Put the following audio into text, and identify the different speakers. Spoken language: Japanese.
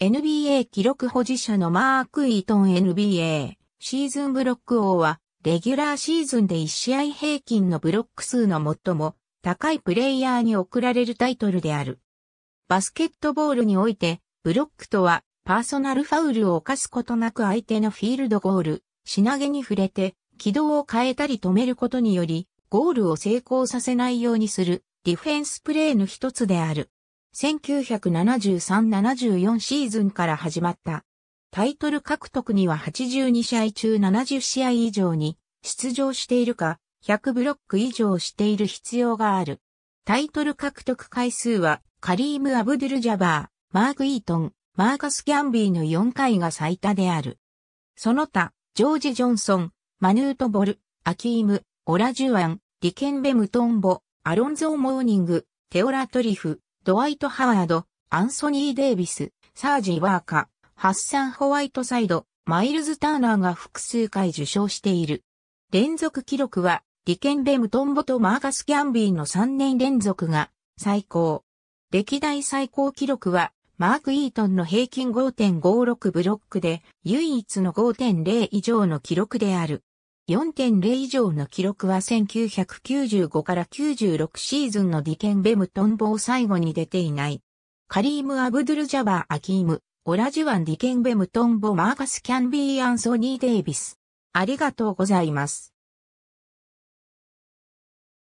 Speaker 1: NBA 記録保持者のマーク・イートン NBA シーズンブロック王は、レギュラーシーズンで1試合平均のブロック数の最も高いプレイヤーに贈られるタイトルである。バスケットボールにおいて、ブロックとは、パーソナルファウルを犯すことなく相手のフィールドゴール、品げに触れて、軌道を変えたり止めることにより、ゴールを成功させないようにする、ディフェンスプレーの一つである。1973-74シーズンから始まった。タイトル獲得には82試合中70試合以上に出場しているか、100ブロック以上している必要がある。タイトル獲得回数は、カリーム・アブドゥル・ジャバー、マーク・イートン、マーカス・ギャンビーの4回が最多である。その他、ジョージ・ジョンソン、マヌート・ボル、アキーム、オラ・ジュアン、リケンベ・ムトンボ、アロンゾー・モーニング、テオラ・トリフ、ドワイト・ハワード、アンソニー・デイビス、サージワーカ、ハッサン・ホワイトサイド、マイルズ・ターナーが複数回受賞している。連続記録は、リケン・ベムトンボとマーガス・ギャンビーの3年連続が最高。歴代最高記録は、マーク・イートンの平均5.56ブロックで、唯一の5.0以上の記録である。4.0以上の記録は1995から96シーズンのディケン・ベムトンボを最後に出ていない。カリーム・アブドゥル・ジャバー・アキーム、オラジュワン・ディケン・ベムトンボ・マーカス・キャンビー・アンソニー・デイビス。ありがとうございます。